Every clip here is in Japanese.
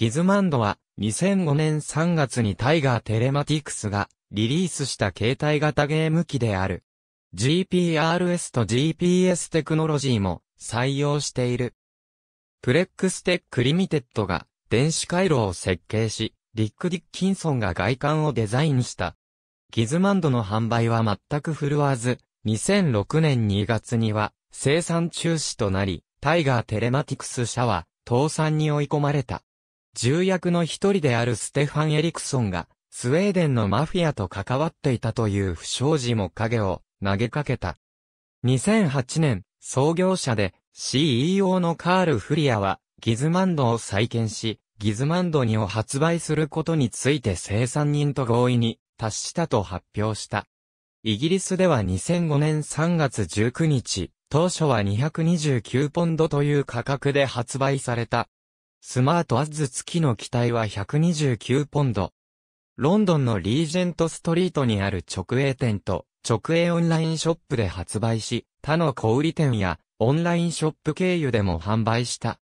ギズマンドは2005年3月にタイガーテレマティクスがリリースした携帯型ゲーム機である。GPRS と GPS テクノロジーも採用している。プレックステックリミテッドが電子回路を設計し、リック・ディッキンソンが外観をデザインした。ギズマンドの販売は全く振るわず、2006年2月には生産中止となり、タイガーテレマティクス社は倒産に追い込まれた。重役の一人であるステファン・エリクソンが、スウェーデンのマフィアと関わっていたという不祥事も影を投げかけた。2008年、創業者で CEO のカール・フリアは、ギズマンドを再建し、ギズマンド2を発売することについて生産人と合意に達したと発表した。イギリスでは2005年3月19日、当初は229ポンドという価格で発売されたスマートアッズ付きの機体は129ポンド。ロンドンのリージェントストリートにある直営店と直営オンラインショップで発売し、他の小売店やオンラインショップ経由でも販売した。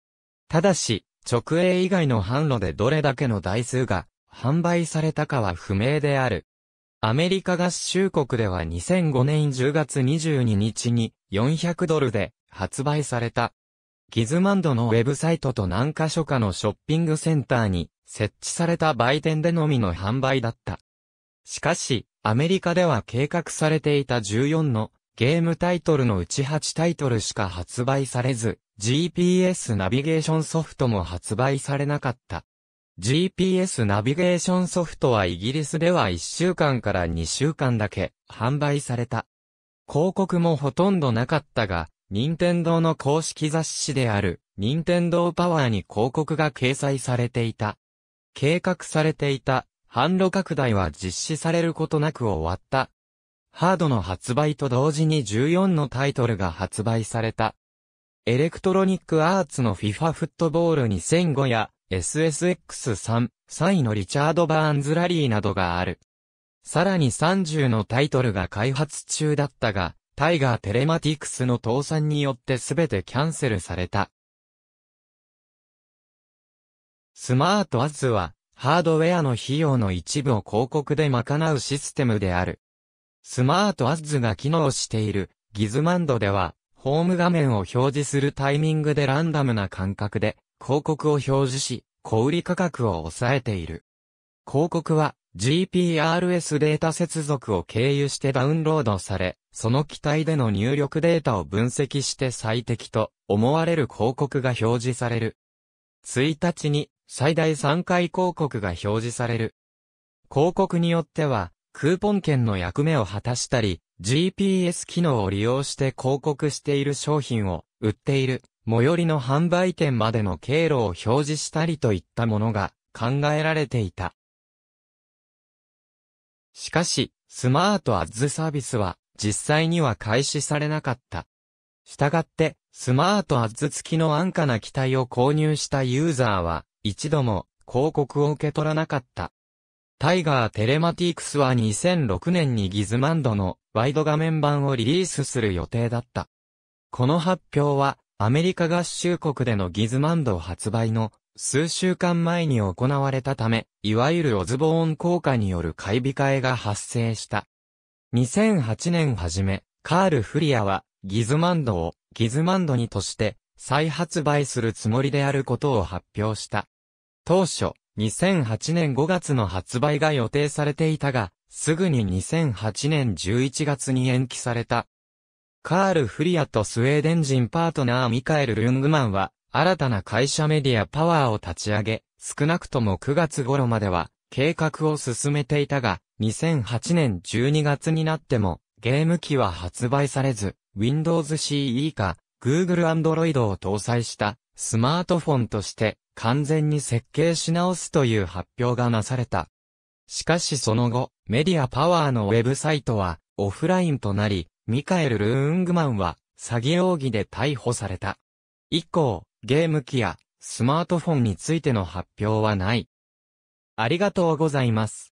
ただし、直営以外の販路でどれだけの台数が販売されたかは不明である。アメリカ合衆国では2005年10月22日に400ドルで発売された。ギズマンドのウェブサイトと何箇所かのショッピングセンターに設置された売店でのみの販売だった。しかし、アメリカでは計画されていた14のゲームタイトルのうち8タイトルしか発売されず、GPS ナビゲーションソフトも発売されなかった。GPS ナビゲーションソフトはイギリスでは1週間から2週間だけ販売された。広告もほとんどなかったが、任天堂の公式雑誌である、任天堂パワーに広告が掲載されていた。計画されていた、販路拡大は実施されることなく終わった。ハードの発売と同時に14のタイトルが発売された。エレクトロニックアーツの FIFA フットボール2005や SSX3、3位のリチャード・バーンズ・ラリーなどがある。さらに30のタイトルが開発中だったが、タイガーテレマティクスの倒産によってすべてキャンセルされた。スマートアズは、ハードウェアの費用の一部を広告で賄うシステムである。スマートアズが機能しているギズマンドでは、ホーム画面を表示するタイミングでランダムな感覚で広告を表示し、小売価格を抑えている。広告は GPRS データ接続を経由してダウンロードされ、その機体での入力データを分析して最適と思われる広告が表示される。1日に最大3回広告が表示される。広告によっては、クーポン券の役目を果たしたり、GPS 機能を利用して広告している商品を売っている、最寄りの販売店までの経路を表示したりといったものが考えられていた。かし、スマートアッズサービスは実際には開始されなかった。したがって、スマートアッズ付きの安価な機体を購入したユーザーは、一度も広告を受け取らなかった。タイガーテレマティクスは2006年にギズマンドのワイド画面版をリリースする予定だった。この発表は、アメリカ合衆国でのギズマンド発売の数週間前に行われたため、いわゆるオズボーン効果による買い控えが発生した。2008年初め、カール・フリアは、ギズマンドを、ギズマンドにとして、再発売するつもりであることを発表した。当初、2008年5月の発売が予定されていたが、すぐに2008年11月に延期された。カール・フリアとスウェーデン人パートナーミカエル・ルングマンは、新たな会社メディアパワーを立ち上げ、少なくとも9月頃までは計画を進めていたが、2008年12月になってもゲーム機は発売されず、Windows CE か Google Android を搭載したスマートフォンとして完全に設計し直すという発表がなされた。しかしその後、メディアパワーのウェブサイトはオフラインとなり、ミカエル・ルーングマンは詐欺容疑で逮捕された。以降、ゲーム機やスマートフォンについての発表はない。ありがとうございます。